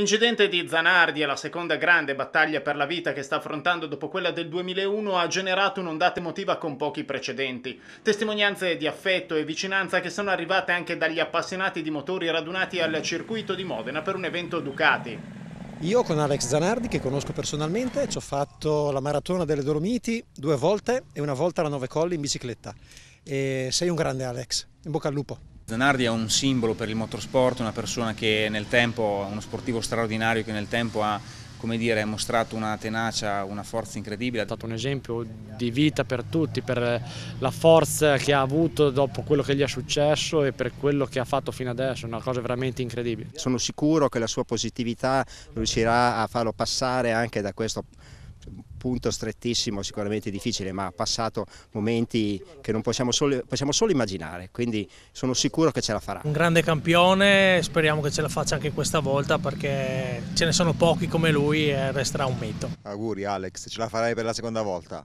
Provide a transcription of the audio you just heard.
L'incidente di Zanardi e la seconda grande battaglia per la vita che sta affrontando dopo quella del 2001 ha generato un'ondata emotiva con pochi precedenti. Testimonianze di affetto e vicinanza che sono arrivate anche dagli appassionati di motori radunati al circuito di Modena per un evento Ducati. Io con Alex Zanardi, che conosco personalmente, ci ho fatto la maratona delle Dolomiti due volte e una volta la Nove Colli in bicicletta. E sei un grande Alex, in bocca al lupo. Zanardi è un simbolo per il motorsport, una persona che nel tempo, uno sportivo straordinario che nel tempo ha come dire, mostrato una tenacia, una forza incredibile. È stato un esempio di vita per tutti, per la forza che ha avuto dopo quello che gli è successo e per quello che ha fatto fino adesso, una cosa veramente incredibile. Sono sicuro che la sua positività riuscirà a farlo passare anche da questo punto strettissimo, sicuramente difficile, ma ha passato momenti che non possiamo solo, possiamo solo immaginare, quindi sono sicuro che ce la farà. Un grande campione, speriamo che ce la faccia anche questa volta perché ce ne sono pochi come lui e resterà un mito. Auguri Alex, ce la farai per la seconda volta.